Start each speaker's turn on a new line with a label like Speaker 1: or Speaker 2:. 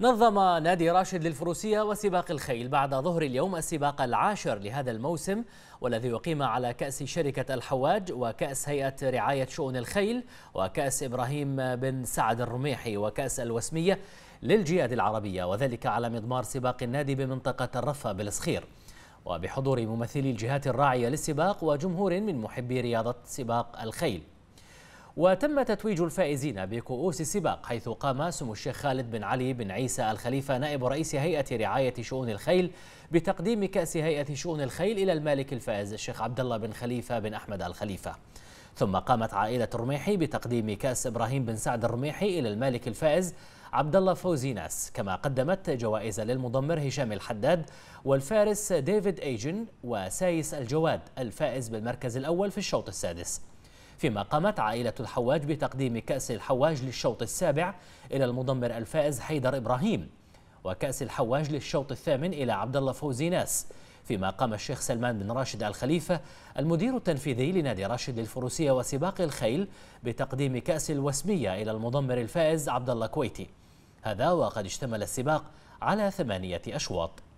Speaker 1: نظم نادي راشد للفروسية وسباق الخيل بعد ظهر اليوم السباق العاشر لهذا الموسم والذي يقيم على كأس شركة الحواج وكأس هيئة رعاية شؤون الخيل وكأس إبراهيم بن سعد الرميحي وكأس الوسمية للجياد العربية وذلك على مضمار سباق النادي بمنطقة الرفة بالصخير وبحضور ممثلي الجهات الراعية للسباق وجمهور من محبي رياضة سباق الخيل وتم تتويج الفائزين بكؤوس السباق حيث قام سمو الشيخ خالد بن علي بن عيسى الخليفة نائب رئيس هيئة رعاية شؤون الخيل بتقديم كأس هيئة شؤون الخيل إلى المالك الفائز الشيخ عبد الله بن خليفة بن أحمد الخليفة ثم قامت عائلة الرميحي بتقديم كأس إبراهيم بن سعد الرميحي إلى المالك الفائز عبد الله فوزي ناس كما قدمت جوائز للمضمر هشام الحداد والفارس ديفيد ايجن وسايس الجواد الفائز بالمركز الأول في الشوط السادس فيما قامت عائلة الحواج بتقديم كأس الحواج للشوط السابع إلى المضمر الفائز حيدر إبراهيم وكأس الحواج للشوط الثامن إلى عبد الله فوزي ناس فيما قام الشيخ سلمان بن راشد الخليفة المدير التنفيذي لنادي راشد للفروسية وسباق الخيل بتقديم كأس الوسمية إلى المضمر الفائز عبد الله كويتي هذا وقد اشتمل السباق على ثمانية أشواط